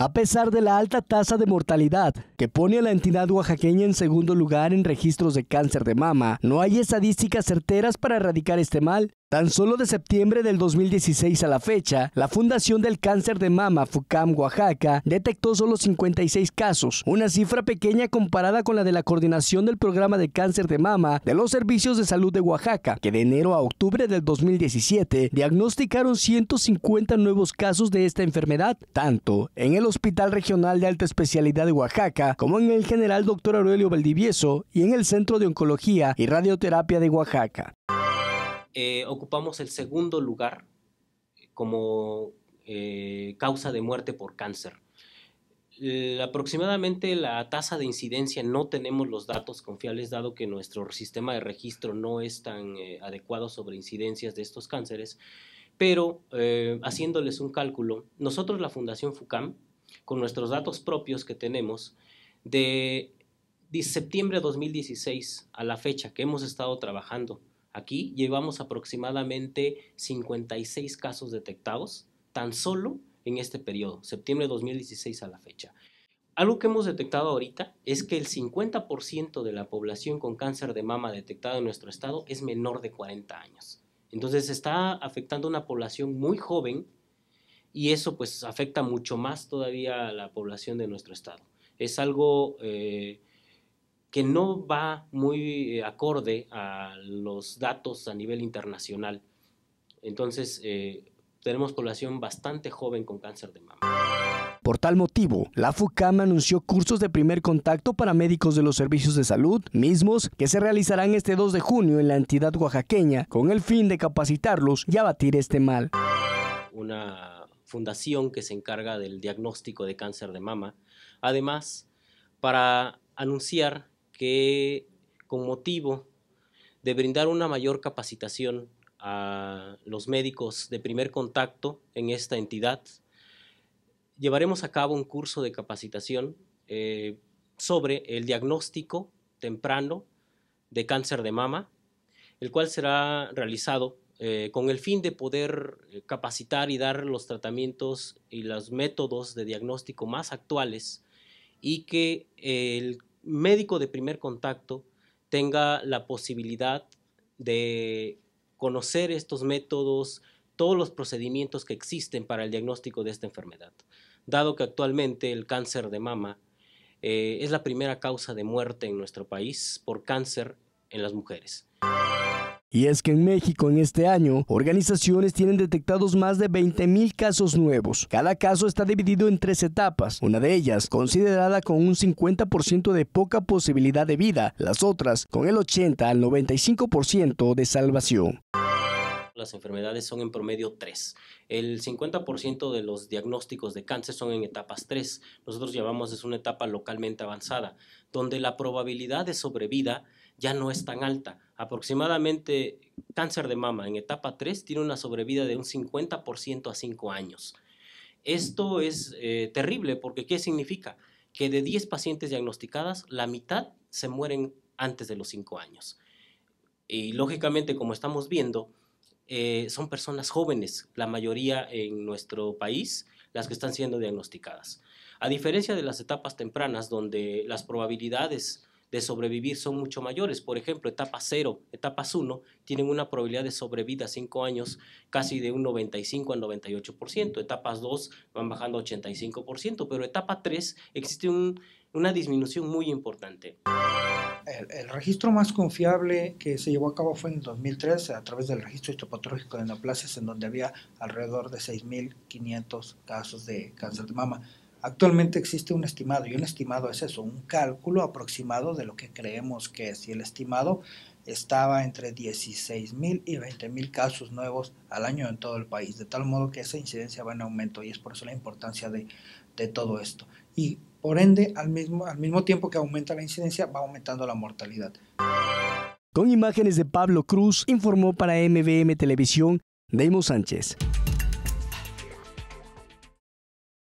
A pesar de la alta tasa de mortalidad que pone a la entidad oaxaqueña en segundo lugar en registros de cáncer de mama, no hay estadísticas certeras para erradicar este mal Tan solo de septiembre del 2016 a la fecha, la Fundación del Cáncer de Mama FUCAM Oaxaca detectó solo 56 casos, una cifra pequeña comparada con la de la coordinación del programa de cáncer de mama de los servicios de salud de Oaxaca, que de enero a octubre del 2017 diagnosticaron 150 nuevos casos de esta enfermedad, tanto en el Hospital Regional de Alta Especialidad de Oaxaca como en el General Dr. Aurelio Valdivieso y en el Centro de Oncología y Radioterapia de Oaxaca. Eh, ocupamos el segundo lugar como eh, causa de muerte por cáncer. aproximadamente la tasa de incidencia no tenemos los datos confiables dado que nuestro sistema de registro no es tan eh, adecuado sobre incidencias de estos cánceres, pero haciéndoles un cálculo, nosotros la Fundación FUCAM, con nuestros datos propios que tenemos, de septiembre de 2016 a la fecha que hemos estado trabajando Aquí llevamos aproximadamente 56 casos detectados tan solo en este periodo, septiembre de 2016 a la fecha. Algo que hemos detectado ahorita es que el 50% de la población con cáncer de mama detectado en nuestro estado es menor de 40 años. Entonces está afectando a una población muy joven y eso pues afecta mucho más todavía a la población de nuestro estado. Es algo eh, que no va muy eh, acorde a los datos a nivel internacional. Entonces, eh, tenemos población bastante joven con cáncer de mama. Por tal motivo, la FUCAM anunció cursos de primer contacto para médicos de los servicios de salud, mismos que se realizarán este 2 de junio en la entidad oaxaqueña, con el fin de capacitarlos y abatir este mal. Una fundación que se encarga del diagnóstico de cáncer de mama, además para anunciar que con motivo de brindar una mayor capacitación a los médicos de primer contacto en esta entidad, llevaremos a cabo un curso de capacitación eh, sobre el diagnóstico temprano de cáncer de mama, el cual será realizado eh, con el fin de poder capacitar y dar los tratamientos y los métodos de diagnóstico más actuales y que el médico de primer contacto tenga la posibilidad de conocer estos métodos, todos los procedimientos que existen para el diagnóstico de esta enfermedad, dado que actualmente el cáncer de mama eh, es la primera causa de muerte en nuestro país por cáncer en las mujeres. Y es que en México en este año, organizaciones tienen detectados más de 20.000 casos nuevos. Cada caso está dividido en tres etapas, una de ellas considerada con un 50% de poca posibilidad de vida, las otras con el 80 al 95% de salvación. Las enfermedades son en promedio tres. El 50% de los diagnósticos de cáncer son en etapas tres. Nosotros llamamos es una etapa localmente avanzada, donde la probabilidad de sobrevida ya no es tan alta. Aproximadamente cáncer de mama en etapa 3 tiene una sobrevida de un 50% a 5 años. Esto es eh, terrible porque ¿qué significa? Que de 10 pacientes diagnosticadas, la mitad se mueren antes de los 5 años. Y lógicamente, como estamos viendo, eh, son personas jóvenes, la mayoría en nuestro país, las que están siendo diagnosticadas. A diferencia de las etapas tempranas, donde las probabilidades de sobrevivir son mucho mayores. Por ejemplo, etapas 0, etapas 1 tienen una probabilidad de sobrevida a 5 años casi de un 95 al 98%. Etapas 2 van bajando a 85%, pero etapa 3 existe una disminución muy importante. El, registro más confiable que se llevó a cabo fue en 2003 a través del registro histopatológico de neoplasias en donde había alrededor de 6.500 casos de cáncer de mama. Actualmente existe un estimado y un estimado es eso, un cálculo aproximado de lo que creemos que es. Y el estimado estaba entre 16 mil y 20 mil casos nuevos al año en todo el país, de tal modo que esa incidencia va en aumento y es por eso la importancia de, todo esto. Y por ende, al mismo, tiempo que aumenta la incidencia, va aumentando la mortalidad. Con imágenes de Pablo Cruz, informó para MBM Televisión Neymar Sánchez.